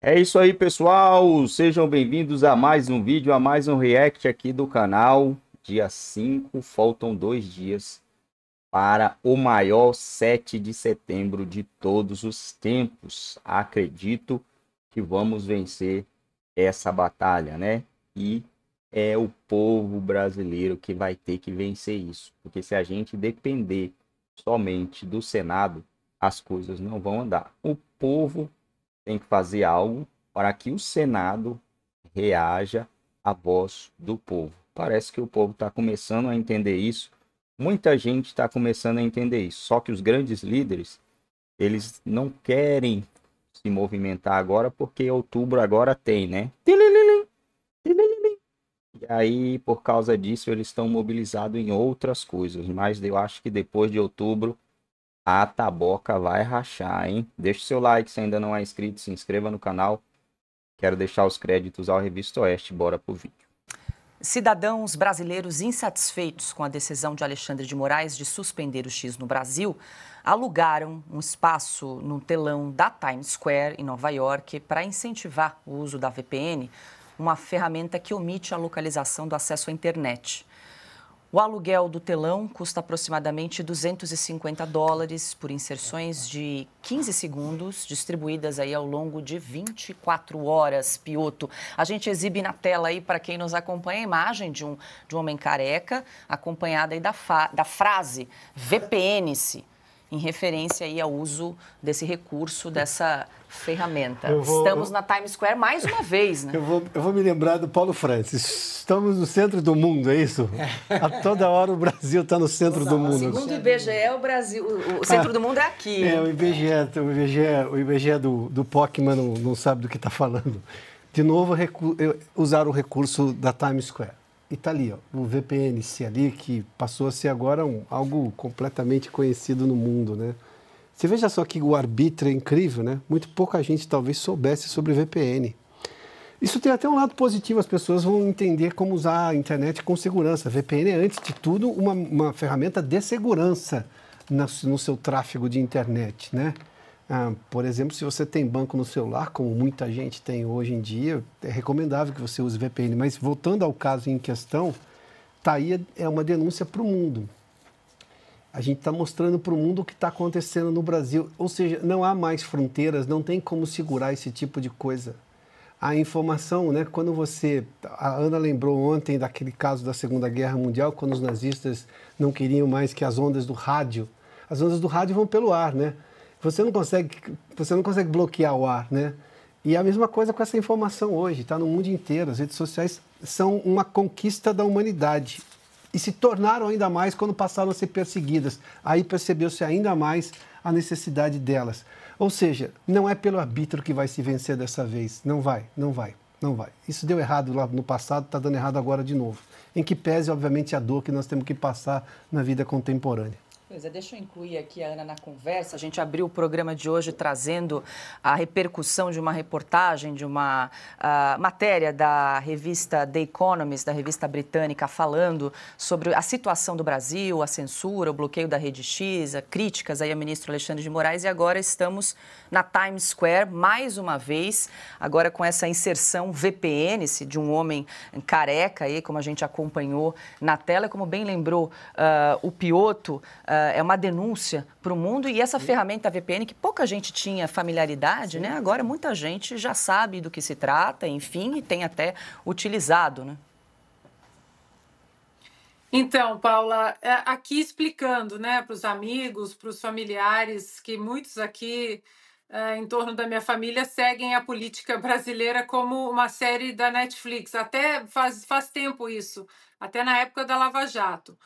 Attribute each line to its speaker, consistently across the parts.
Speaker 1: É isso aí, pessoal. Sejam bem-vindos a mais um vídeo, a mais um react aqui do canal. Dia 5, faltam dois dias para o maior 7 de setembro de todos os tempos. Acredito que vamos vencer essa batalha, né? E é o povo brasileiro que vai ter que vencer isso, porque se a gente depender somente do Senado, as coisas não vão andar. O povo tem que fazer algo para que o Senado reaja à voz do povo. Parece que o povo está começando a entender isso. Muita gente está começando a entender isso. Só que os grandes líderes, eles não querem se movimentar agora, porque outubro agora tem, né? E aí, por causa disso, eles estão mobilizados em outras coisas. Mas eu acho que depois de outubro a taboca vai rachar, hein? Deixe seu like se ainda não é inscrito, se inscreva no canal. Quero deixar os créditos ao Revista Oeste, bora pro vídeo.
Speaker 2: Cidadãos brasileiros insatisfeitos com a decisão de Alexandre de Moraes de suspender o X no Brasil alugaram um espaço no telão da Times Square, em Nova York, para incentivar o uso da VPN, uma ferramenta que omite a localização do acesso à internet. O aluguel do telão custa aproximadamente 250 dólares por inserções de 15 segundos, distribuídas aí ao longo de 24 horas, Pioto. A gente exibe na tela aí, para quem nos acompanha, a imagem de um, de um homem careca, acompanhada aí da, da frase, VPN-se em referência aí ao uso desse recurso, dessa ferramenta. Vou, Estamos eu... na Times Square mais uma vez, né? Eu
Speaker 3: vou, eu vou me lembrar do Paulo Francis. Estamos no centro do mundo, é isso? A toda hora o Brasil está no centro Nossa, do mundo. Segundo
Speaker 2: o IBGE, é o Brasil, o centro ah, do mundo é aqui. É, o
Speaker 3: IBGE, o IBGE, o IBGE do, do não, não sabe do que está falando. De novo, recu... usar o recurso da Times Square e tá ali, ó, o VPNC ali, que passou a ser agora um, algo completamente conhecido no mundo, né? Você veja só que o arbítrio é incrível, né? Muito pouca gente talvez soubesse sobre VPN. Isso tem até um lado positivo, as pessoas vão entender como usar a internet com segurança. VPN é, antes de tudo, uma, uma ferramenta de segurança no, no seu tráfego de internet, né? Ah, por exemplo, se você tem banco no celular, como muita gente tem hoje em dia, é recomendável que você use VPN. Mas voltando ao caso em questão, está aí é uma denúncia para o mundo. A gente está mostrando para o mundo o que está acontecendo no Brasil. Ou seja, não há mais fronteiras, não tem como segurar esse tipo de coisa. A informação, né, quando você. A Ana lembrou ontem daquele caso da Segunda Guerra Mundial, quando os nazistas não queriam mais que as ondas do rádio. As ondas do rádio vão pelo ar, né? você não consegue, você não consegue bloquear o ar, né? E a mesma coisa com essa informação hoje, está no mundo inteiro. As redes sociais são uma conquista da humanidade e se tornaram ainda mais quando passaram a ser perseguidas. Aí percebeu-se ainda mais a necessidade delas. Ou seja, não é pelo arbítrio que vai se vencer dessa vez. Não vai, não vai, não vai. Isso deu errado lá no passado, está dando errado agora de novo. Em que pese, obviamente, a dor que nós temos que passar na vida contemporânea.
Speaker 2: Pois é, deixa eu incluir aqui a Ana na conversa. A gente abriu o programa de hoje trazendo a repercussão de uma reportagem, de uma uh, matéria da revista The Economist, da revista britânica, falando sobre a situação do Brasil, a censura, o bloqueio da Rede X, críticas aí ao ministro Alexandre de Moraes. E agora estamos na Times Square, mais uma vez, agora com essa inserção VPN de um homem careca aí, como a gente acompanhou na tela, como bem lembrou uh, o Pioto. Uh, ah, eh, é uma denúncia para o mundo e essa Sim. ferramenta VPN que pouca gente tinha familiaridade, Sim. né? Agora muita gente já sabe do que se trata, enfim, e tem até utilizado, né?
Speaker 4: Então, Paula, é, aqui explicando, né, para os amigos, para os familiares, que muitos aqui eh, em torno da minha família seguem a política brasileira como uma série da Netflix. Até faz, faz tempo isso, até na época da Lava Jato.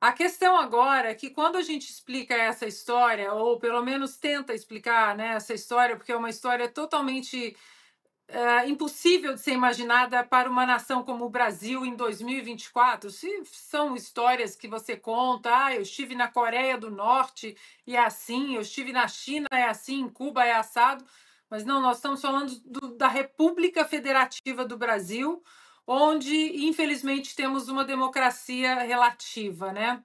Speaker 4: A questão agora é que quando a gente explica essa história, ou pelo menos tenta explicar né, essa história, porque é uma história totalmente é, impossível de ser imaginada para uma nação como o Brasil em 2024. Se são histórias que você conta, ah, eu estive na Coreia do Norte e é assim, eu estive na China, é assim, em Cuba é assado. Mas não, nós estamos falando do, da República Federativa do Brasil, onde, infelizmente, temos uma democracia relativa, né?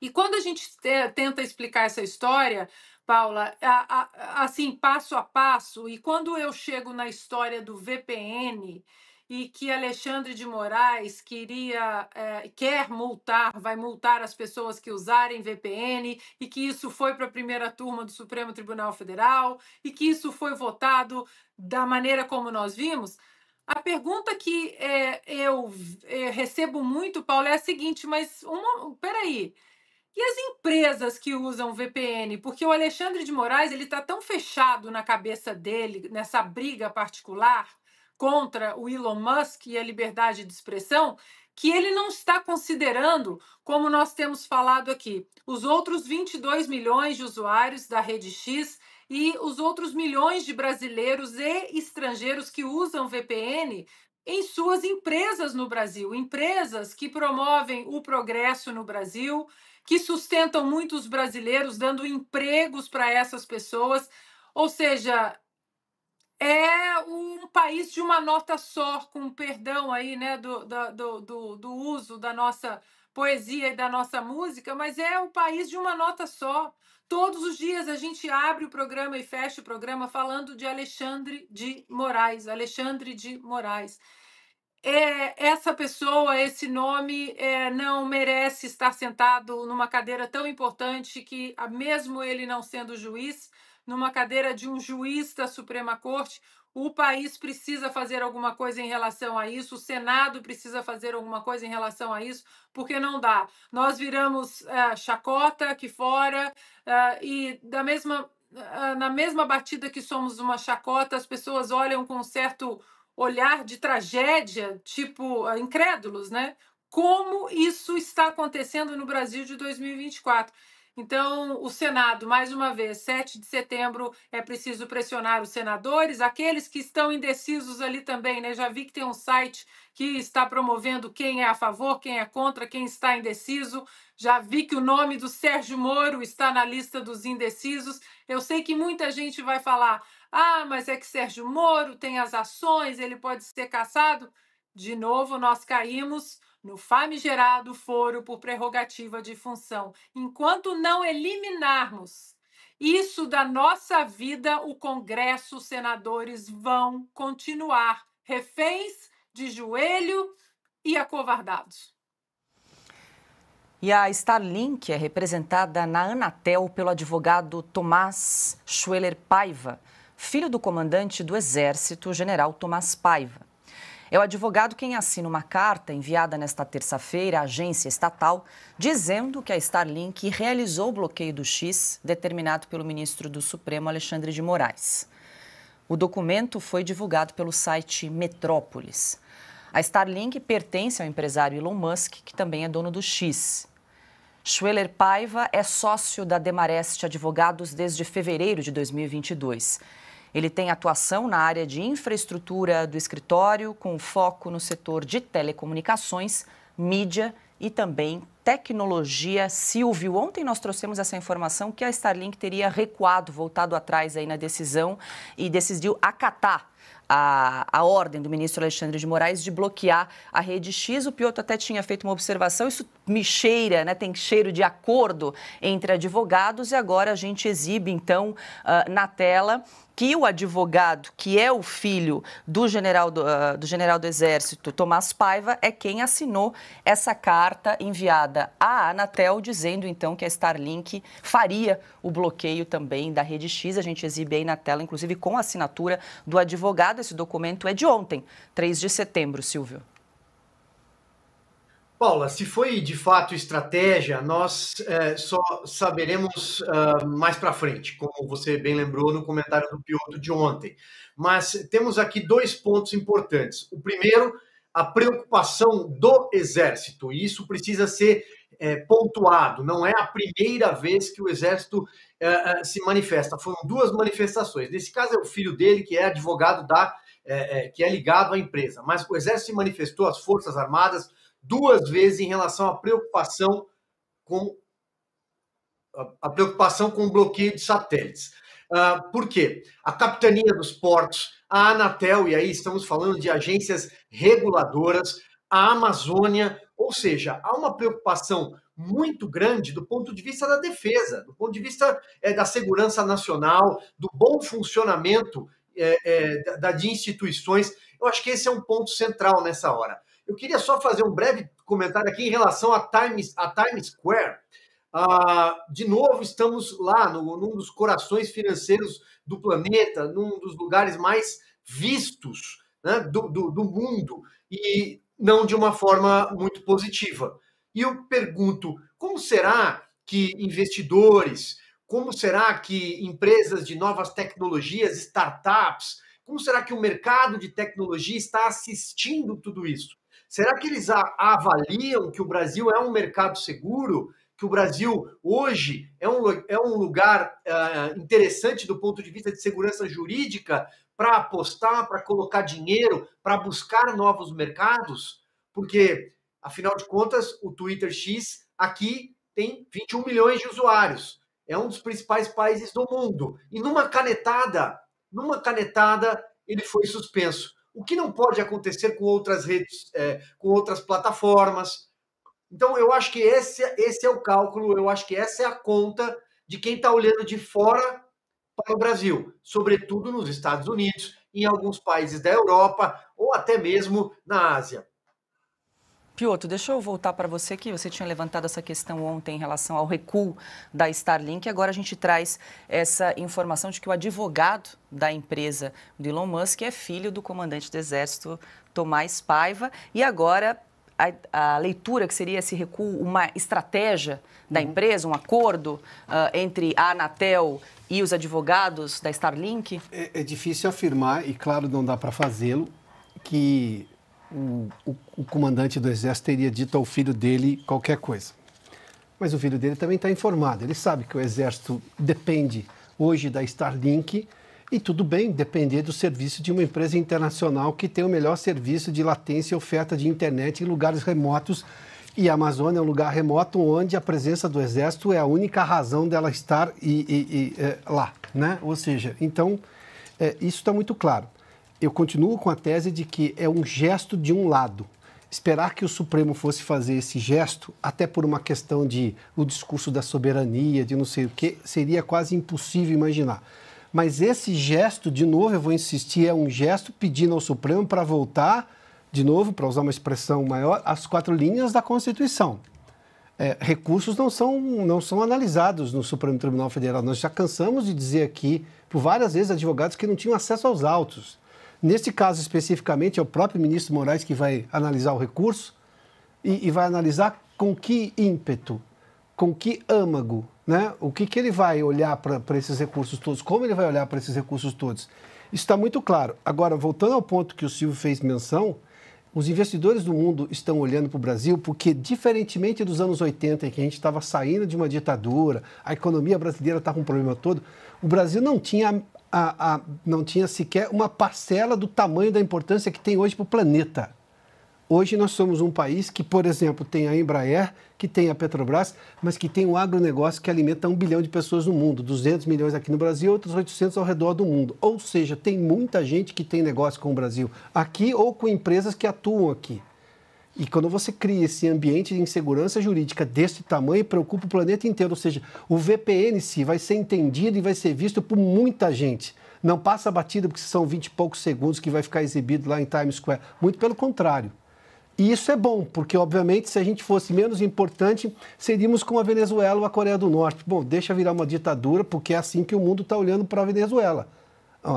Speaker 4: E quando a gente tenta explicar essa história, Paula, a, a, assim, passo a passo, e quando eu chego na história do VPN e que Alexandre de Moraes queria, é, quer multar, vai multar as pessoas que usarem VPN, e que isso foi para a primeira turma do Supremo Tribunal Federal, e que isso foi votado da maneira como nós vimos, a pergunta que é, eu é, recebo muito, Paulo, é a seguinte: mas uma, peraí, e as empresas que usam VPN? Porque o Alexandre de Moraes ele está tão fechado na cabeça dele nessa briga particular contra o Elon Musk e a liberdade de expressão que ele não está considerando, como nós temos falado aqui, os outros 22 milhões de usuários da rede X e os outros milhões de brasileiros e estrangeiros que usam VPN em suas empresas no Brasil, empresas que promovem o progresso no Brasil, que sustentam muitos brasileiros, dando empregos para essas pessoas. Ou seja, é um país de uma nota só, com perdão aí, né, do, do, do, do uso da nossa poesia e da nossa música, mas é um país de uma nota só. Todos os dias a gente abre o programa e fecha o programa falando de Alexandre de Moraes. Alexandre de Moraes. É, essa pessoa, esse nome, é, não merece estar sentado numa cadeira tão importante que, mesmo ele não sendo juiz, numa cadeira de um juiz da Suprema Corte, o país precisa fazer alguma coisa em relação a isso, o Senado precisa fazer alguma coisa em relação a isso, porque não dá. Nós viramos eh, chacota aqui fora eh, e da mesma, eh, na mesma batida que somos uma chacota, as pessoas olham com um certo olhar de tragédia, tipo incrédulos, né? Como isso está acontecendo no Brasil de 2024? Então, o Senado, mais uma vez, 7 de setembro, é preciso pressionar os senadores, aqueles que estão indecisos ali também, né? Já vi que tem um site que está promovendo quem é a favor, quem é contra, quem está indeciso. Já vi que o nome do Sérgio Moro está na lista dos indecisos. Eu sei que muita gente vai falar: ah, mas é que Sérgio Moro tem as ações, ele pode ser caçado. De novo, nós caímos no famigerado foro por prerrogativa de função, enquanto não eliminarmos isso da nossa vida, o Congresso, os senadores vão continuar reféns, de joelho e acovardados.
Speaker 2: E a Starlink é representada na Anatel pelo advogado Tomás Schueller Paiva, filho do comandante do Exército, general Tomás Paiva. É o advogado quem assina uma carta enviada nesta terça-feira à agência estatal, dizendo que a Starlink realizou o bloqueio do X determinado pelo ministro do Supremo, Alexandre de Moraes. O documento foi divulgado pelo site Metrópolis. A Starlink pertence ao empresário Elon Musk, que também é dono do X. Schweller Paiva é sócio da Demarest Advogados desde fevereiro de 2022 ele tem atuação na área de infraestrutura do escritório, com foco no setor de telecomunicações, mídia e também tecnologia Silvio. Ontem nós trouxemos essa informação que a Starlink teria recuado, voltado atrás aí na decisão e decidiu acatar a, a, ordem do ministro Alexandre de Moraes de bloquear a rede X. O Pioto até tinha feito uma observação, isso me cheira, né? tem cheiro de acordo entre advogados, e agora a gente exibe, então, ah, na tela que o advogado, que é o filho do general do, uh, do, general do Exército, Tomás Paiva, é quem assinou essa carta enviada à Anatel, dizendo então que a Starlink faria o bloqueio também da rede X. A gente exibe aí na tela, inclusive com a assinatura do advogado. Esse documento é de ontem, 3 de setembro, Silvio.
Speaker 5: Paula, se foi de fato estratégia, nós é, só saberemos uh, mais para frente, como você bem lembrou no comentário do piloto de ontem. Mas temos aqui dois pontos importantes. O primeiro, a preocupação do Exército, e isso precisa ser é, pontuado, não é a primeira vez que o Exército é, é se manifesta, foram duas manifestações. Nesse caso, é o filho dele, que é advogado da. É, é, que é ligado à empresa, mas o Exército se manifestou, as Forças Armadas duas vezes em relação à preocupação com a preocupação com o bloqueio de satélites. Uh, por quê? A Capitania dos Portos, a Anatel, e aí estamos falando de agências reguladoras, a Amazônia, ou seja, há uma preocupação muito grande do ponto de vista da defesa, do ponto de vista é, da segurança nacional, do bom funcionamento é, é, da, de instituições. Eu acho que esse é um ponto central nessa hora. Eu queria só fazer um breve comentário aqui em relação a Times, a Times Square. Uh, de novo, estamos lá no, num dos corações financeiros do planeta, num dos lugares mais vistos né, do, do, do mundo, e não de uma forma muito positiva. E eu pergunto: como será que investidores, como será que empresas de novas tecnologias, startups, como será que o mercado de tecnologia está assistindo tudo isso? Será que eles avaliam que o Brasil é um mercado seguro? Que o Brasil hoje é um, é um lugar uh, interessante do ponto de vista de segurança jurídica para apostar, para colocar dinheiro, para buscar novos mercados? Porque, afinal de contas, o Twitter X aqui tem 21 milhões de usuários. É um dos principais países do mundo. E numa canetada, numa canetada, ele foi suspenso o que não pode acontecer com outras redes, é, com outras plataformas. Então, eu acho que esse, esse é o cálculo, eu acho que essa é a conta de quem está olhando de fora para o Brasil, sobretudo nos Estados Unidos, em alguns países da Europa ou até mesmo na Ásia.
Speaker 2: Pioto, deixa eu voltar para você que você tinha levantado essa questão ontem em relação ao recuo da Starlink. Agora a gente traz essa informação de que o advogado da empresa do Elon Musk é filho do comandante do Exército Tomás Paiva e agora a, a, leitura que seria esse recuo uma estratégia da uhum. empresa, um acordo uh, entre a Anatel e os advogados da Starlink?
Speaker 3: É, é difícil afirmar, e claro, não dá para fazê-lo, que o, o, comandante do exército teria dito ao filho dele qualquer coisa. Mas o filho dele também está informado. Ele sabe que o exército depende hoje da Starlink e tudo bem depender do serviço de uma empresa internacional que tem o melhor serviço de latência e oferta de internet em lugares remotos. E a Amazônia é um lugar remoto onde a presença do exército é a única razão dela estar e, e, e, é, lá, né? Ou seja, então é, isso está muito claro eu continuo com a tese de que é um gesto de um lado. Esperar que o Supremo fosse fazer esse gesto, até por uma questão de o discurso da soberania, de não sei o quê, seria quase impossível imaginar. Mas esse gesto, de novo, eu vou insistir, é um gesto pedindo ao Supremo para voltar, de novo, para usar uma expressão maior, às quatro linhas da Constituição. É, recursos não são, não são analisados no Supremo Tribunal Federal. Nós já cansamos de dizer aqui, por várias vezes, advogados que não tinham acesso aos autos. Nesse caso especificamente, é o próprio ministro Moraes que vai analisar o recurso e, e vai analisar com que ímpeto, com que âmago, né? o que, que ele vai olhar para esses recursos todos, como ele vai olhar para esses recursos todos. Isso está muito claro. Agora, voltando ao ponto que o Silvio fez menção, os investidores do mundo estão olhando para o Brasil porque, diferentemente dos anos 80, em que a gente estava saindo de uma ditadura, a economia brasileira estava com um problema todo, o Brasil não tinha a, a, não tinha sequer uma parcela do tamanho da importância que tem hoje para o planeta. Hoje nós somos um país que, por exemplo, tem a Embraer, que tem a Petrobras, mas que tem um agronegócio que alimenta um bilhão de pessoas no mundo, 200 milhões aqui no Brasil, outros 800 ao redor do mundo. Ou seja, tem muita gente que tem negócio com o Brasil aqui ou com empresas que atuam aqui. E quando você cria esse ambiente de insegurança jurídica deste tamanho, preocupa o planeta inteiro. Ou seja, o VPN se si vai ser entendido e vai ser visto por muita gente. Não passa batida porque são 20 e poucos segundos que vai ficar exibido lá em Times Square. Muito pelo contrário. E isso é bom, porque obviamente se a gente fosse menos importante, seríamos com a Venezuela ou a Coreia do Norte. Bom, deixa virar uma ditadura, porque é assim que o mundo está olhando para a Venezuela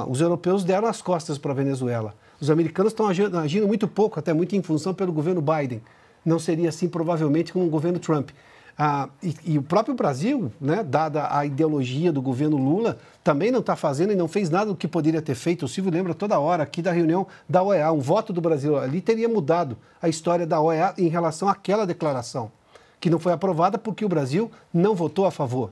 Speaker 3: os europeus deram as costas para a Venezuela. Os americanos estão agindo, agindo, muito pouco, até muito em função pelo governo Biden. Não seria assim, provavelmente, com o governo Trump. Ah, e, e, o próprio Brasil, né, dada a ideologia do governo Lula, também não está fazendo e não fez nada do que poderia ter feito. O Silvio lembra toda hora aqui da reunião da OEA. Um voto do Brasil ali teria mudado a história da OEA em relação àquela declaração, que não foi aprovada porque o Brasil não votou a favor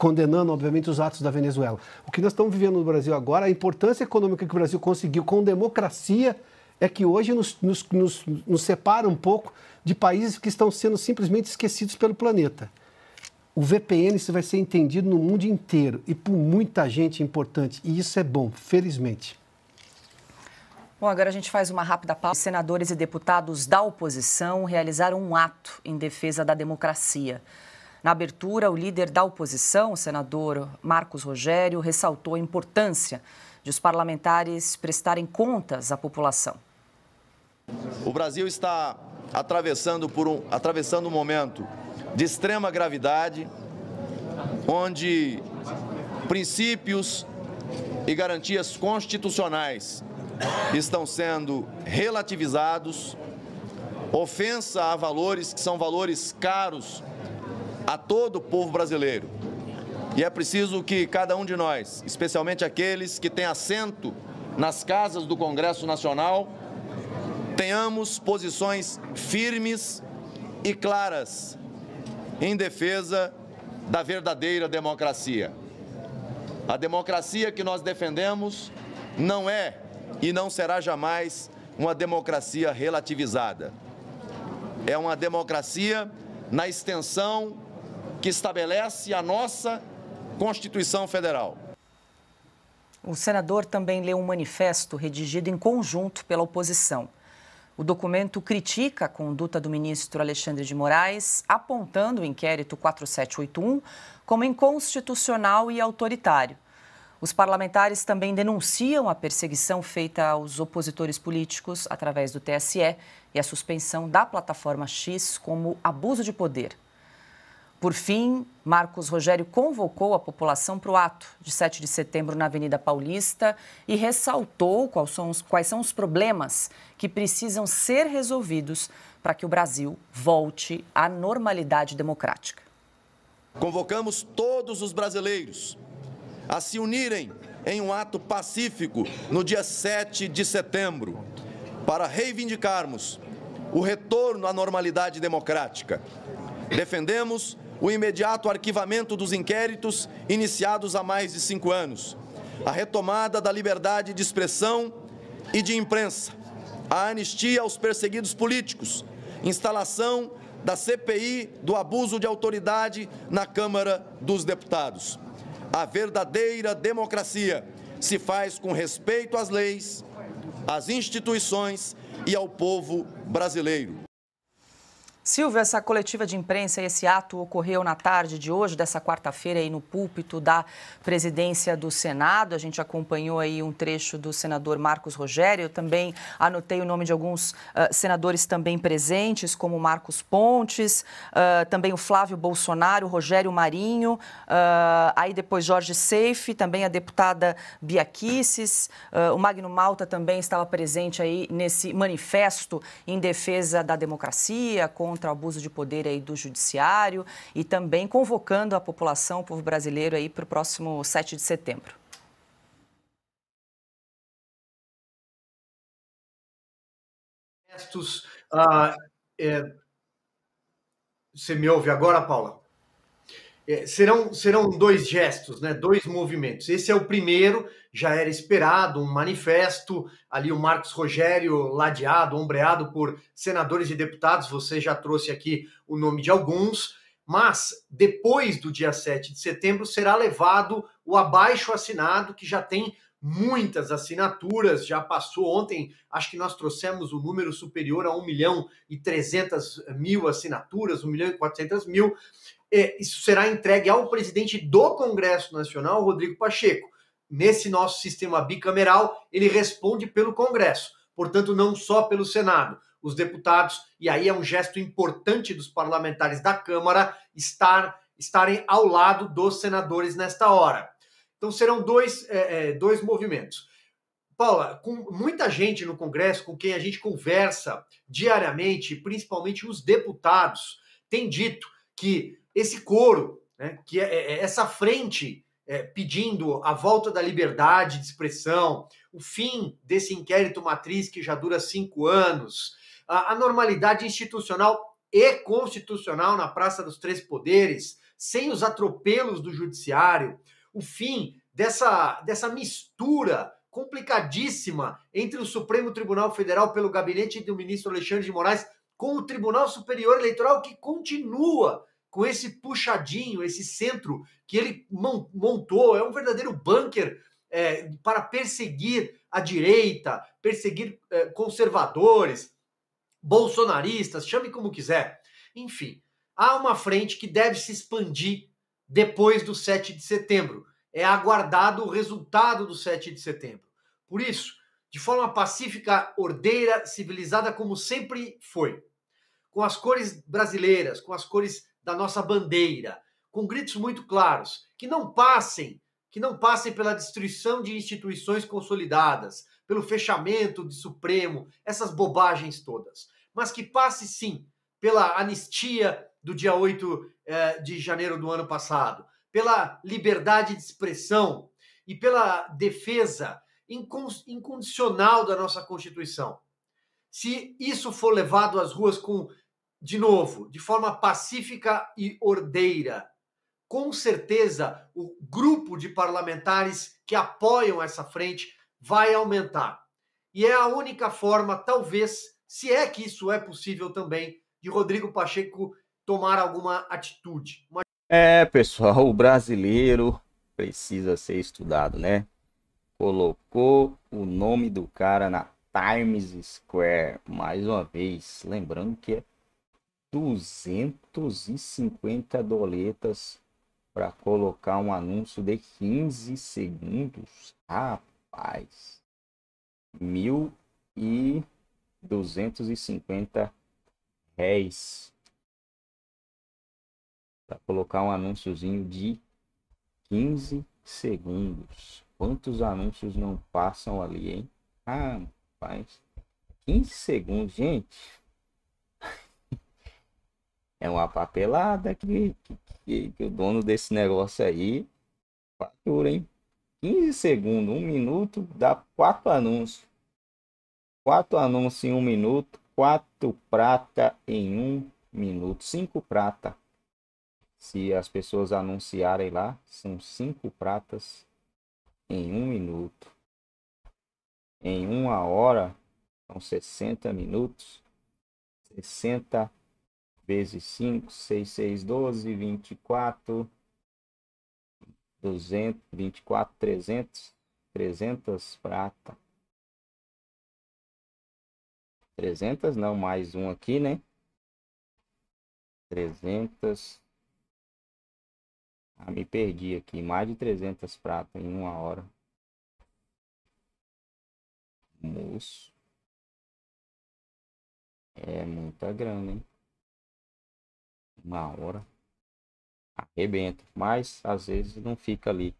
Speaker 3: condenando, obviamente, os atos da Venezuela. O que nós estamos vivendo no Brasil agora, a importância econômica que o Brasil conseguiu com democracia, é que hoje nos, nos, nos, nos separa um pouco de países que estão sendo simplesmente esquecidos pelo planeta. O VPN isso vai ser entendido no mundo inteiro e por muita gente é importante, e isso é bom, felizmente.
Speaker 2: Bom, agora a gente faz uma rápida pausa. Senadores e deputados da oposição realizaram um ato em defesa da democracia. Na abertura, o líder da oposição, o senador Marcos Rogério, ressaltou a importância de os parlamentares prestarem contas à população.
Speaker 6: O Brasil está atravessando, por um, atravessando um momento de extrema gravidade, onde princípios e garantias constitucionais estão sendo relativizados, ofensa a valores que são valores caros a todo o povo brasileiro. E é preciso que cada um de nós, especialmente aqueles que têm assento nas casas do Congresso Nacional, tenhamos posições firmes e claras em defesa da verdadeira democracia. A democracia que nós defendemos não é e não será jamais uma democracia relativizada. É uma democracia na extensão que estabelece a nossa Constituição Federal.
Speaker 2: O senador também leu um manifesto redigido em conjunto pela oposição. O documento critica a conduta do ministro Alexandre de Moraes, apontando o inquérito 4781 como inconstitucional e autoritário. Os parlamentares também denunciam a perseguição feita aos opositores políticos através do TSE e a suspensão da plataforma X como abuso de poder. Por fim, Marcos Rogério convocou a população para o ato de 7 de setembro na Avenida Paulista e ressaltou quais são, os, quais são os problemas que precisam ser resolvidos para que o Brasil volte à normalidade democrática.
Speaker 6: Convocamos todos os brasileiros a se unirem em um ato pacífico no dia 7 de setembro para reivindicarmos o retorno à normalidade democrática. Defendemos o imediato arquivamento dos inquéritos iniciados há mais de cinco anos, a retomada da liberdade de expressão e de imprensa, a anistia aos perseguidos políticos, instalação da CPI do abuso de autoridade na Câmara dos Deputados. A verdadeira democracia se faz com respeito às leis, às instituições e ao povo brasileiro.
Speaker 2: Silvio, essa coletiva de imprensa, esse ato ocorreu na tarde de hoje, dessa quarta-feira, aí no púlpito da presidência do Senado. A gente acompanhou aí um trecho do senador Marcos Rogério. Eu também anotei o nome de alguns uh, senadores também presentes, como Marcos Pontes, uh, também o Flávio Bolsonaro, Rogério Marinho, uh, aí depois Jorge Seife, também a deputada Bia Kicis, o Magno Malta também estava presente aí nesse manifesto em defesa da democracia, contra contra o abuso de poder aí do judiciário e também convocando a população, o povo brasileiro aí para o próximo 7 de setembro.
Speaker 5: Gestos, ah, é... Você me ouve agora, Paula? é, serão, serão dois gestos, né? dois movimentos. Esse é o primeiro, já era esperado, um manifesto, ali o Marcos Rogério ladeado, ombreado por senadores e deputados, você já trouxe aqui o nome de alguns, mas depois do dia 7 de setembro será levado o abaixo assinado, que já tem muitas assinaturas, já passou ontem, acho que nós trouxemos o um número superior a 1 milhão e 300 mil assinaturas, 1 milhão e 400 mil, é, isso será entregue ao presidente do Congresso Nacional, Rodrigo Pacheco. Nesse nosso sistema bicameral, ele responde pelo Congresso, portanto, não só pelo Senado. Os deputados, e aí é um gesto importante dos parlamentares da Câmara estar, estarem ao lado dos senadores nesta hora. Então serão dois, é, é dois movimentos. Paula, com muita gente no Congresso com quem a gente conversa diariamente, principalmente os deputados, tem dito que esse coro, né, que é, é, é essa frente é, pedindo a volta da liberdade de expressão, o fim desse inquérito matriz que já dura cinco anos, a, a normalidade institucional e constitucional na Praça dos Três Poderes, sem os atropelos do judiciário, o fim dessa, dessa mistura complicadíssima entre o Supremo Tribunal Federal pelo gabinete do ministro Alexandre de Moraes com o Tribunal Superior Eleitoral que continua com esse puxadinho, esse centro que ele montou, é um verdadeiro bunker é, para perseguir a direita, perseguir é, conservadores, bolsonaristas, chame como quiser. Enfim, há uma frente que deve se expandir depois do 7 de setembro. É aguardado o resultado do 7 de setembro. Por isso, de forma pacífica, ordeira, civilizada, como sempre foi, com as cores brasileiras, com as cores da nossa bandeira, com gritos muito claros, que não passem, que não passem pela destruição de instituições consolidadas, pelo fechamento do Supremo, essas bobagens todas, mas que passe sim pela anistia do dia 8 eh, de janeiro do ano passado, pela liberdade de expressão e pela defesa incondicional da nossa Constituição. Se isso for levado às ruas com de novo, de forma pacífica e ordeira. Com certeza, o grupo de parlamentares que apoiam essa frente vai aumentar. E é a única forma, talvez, se é que isso é possível também, de Rodrigo Pacheco tomar alguma atitude. Uma...
Speaker 1: É, pessoal, o brasileiro precisa ser estudado, né? Colocou o nome do cara na Times Square, mais uma vez, lembrando que é 250 doletas para colocar um anúncio de 15 segundos. Rapaz, 1.250 réis para colocar um anúnciozinho de 15 segundos. Quantos anúncios não passam ali, hein? Rapaz, 15 segundos, gente é uma papelada que, que, que o dono desse negócio aí fatura, hein? 15 segundos, um minuto, dá quatro anúncios. Quatro anúncios em um minuto, quatro prata em um minuto, cinco prata. Se as pessoas anunciarem lá, são cinco pratas em um minuto. Em uma hora, são 60 minutos. 60 vezes 5, 6, 6, 12, 24, 200, 24, 300, 300 prata. 300 não, mais um aqui, né? 300. Ah, me perdi aqui, mais de 300 prata em uma hora. Moço. É muita grana, hein? uma hora arrebenta, mas às vezes não fica ali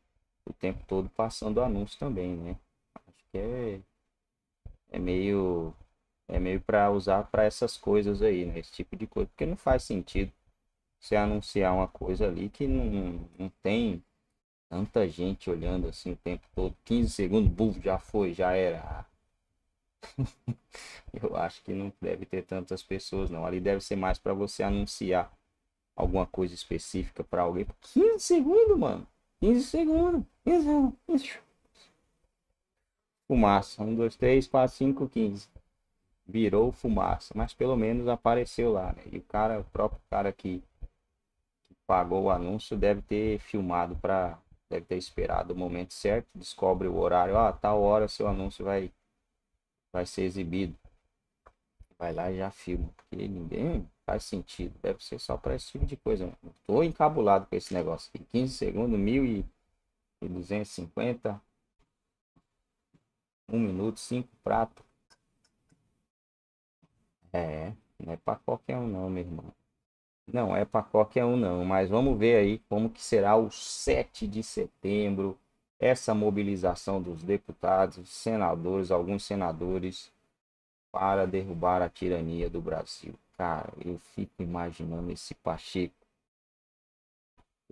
Speaker 1: o tempo todo passando anúncio também, né? Acho que é, é meio é meio para usar para essas coisas aí, né? Esse tipo de coisa, porque não faz sentido você anunciar uma coisa ali que não, não tem tanta gente olhando assim o tempo todo, 15 segundos, buf, já foi, já era. Eu acho que não deve ter tantas pessoas não. Ali deve ser mais para você anunciar alguma coisa específica para alguém. 15 segundos, mano. 15 segundos. 15 segundos. Fumaça. 1, 2, 3, 4, 5, 15. Virou fumaça. Mas pelo menos apareceu lá, né? E o cara, o próprio cara que, que pagou o anúncio deve ter filmado para Deve ter esperado o momento certo. Descobre o horário. Ah, tal hora seu anúncio vai, vai ser exibido. Vai lá e já filma. Porque ninguém faz sentido. Deve ser só para esse tipo de coisa. eu Tô encabulado com esse negócio aqui. 15 segundos, 1250. 1 minuto, 5 pratos. É, não é para qualquer um não, meu irmão. Não é para qualquer um não, mas vamos ver aí como que será o 7 de setembro, essa mobilização dos deputados, senadores, alguns senadores para derrubar a tirania do Brasil. Cara, eu fico imaginando esse Pacheco.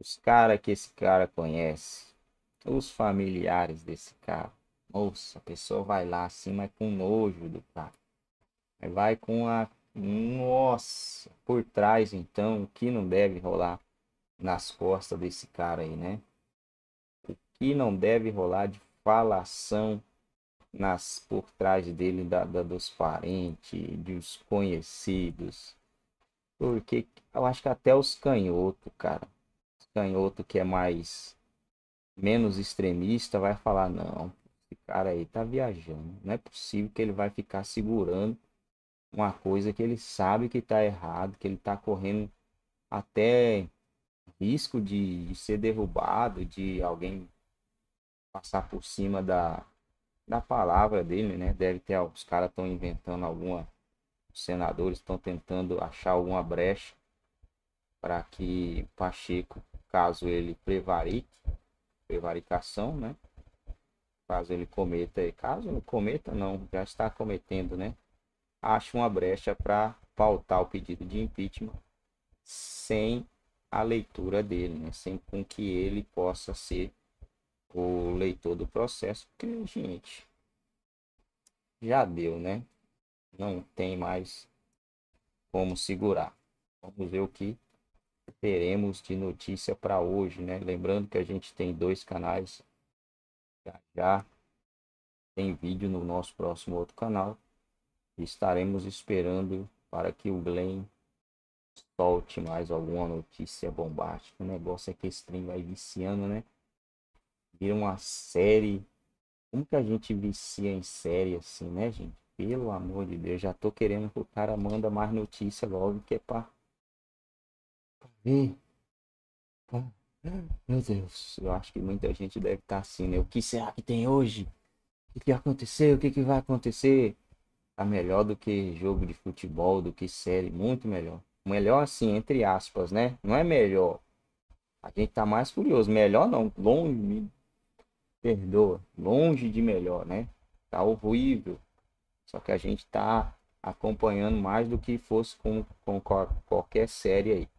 Speaker 1: Os caras que esse cara conhece. Os familiares desse cara. Nossa, a pessoa vai lá assim, mas com nojo do cara. Vai com a. Nossa! Por trás, então, o que não deve rolar nas costas desse cara aí, né? O que não deve rolar de falação nas por trás dele da, da dos parentes, dos conhecidos. Porque eu acho que até os canhoto, cara. Os canhoto que é mais menos extremista vai falar não, esse cara aí tá viajando. Não é possível que ele vai ficar segurando uma coisa que ele sabe que tá errado, que ele tá correndo até risco de, de ser derrubado, de alguém passar por cima da da palavra dele, né? Deve ter os caras estão inventando alguma, os senadores estão tentando achar alguma brecha para que Pacheco, caso ele prevarique, prevaricação, né? Caso ele cometa, caso não cometa, não, já está cometendo, né? Acha uma brecha para pautar o pedido de impeachment sem a leitura dele, né? sem com que ele possa ser o leitor do processo, porque, gente, já deu, né? Não tem mais como segurar. Vamos ver o que teremos de notícia para hoje, né? Lembrando que a gente tem dois canais já, já tem vídeo no nosso próximo outro canal. Estaremos esperando para que o Glenn solte mais alguma notícia bombástica. O negócio é que esse trem vai viciando, né? vira uma série. Como que a gente vicia em série assim, né, gente? Pelo amor de Deus, já tô querendo que o cara manda mais notícia logo, que é pra... pra ver. Pra... Meu Deus, eu acho que muita gente deve estar tá assim, né? O que será que tem hoje? O que aconteceu? O que, que vai acontecer? Tá melhor do que jogo de futebol, do que série, muito melhor. Melhor assim, entre aspas, né? Não é melhor. A gente tá mais curioso. Melhor não, longe, perdoa, longe de melhor, né? Tá horrível. Só que a gente tá acompanhando mais do que fosse com, com qualquer série aí.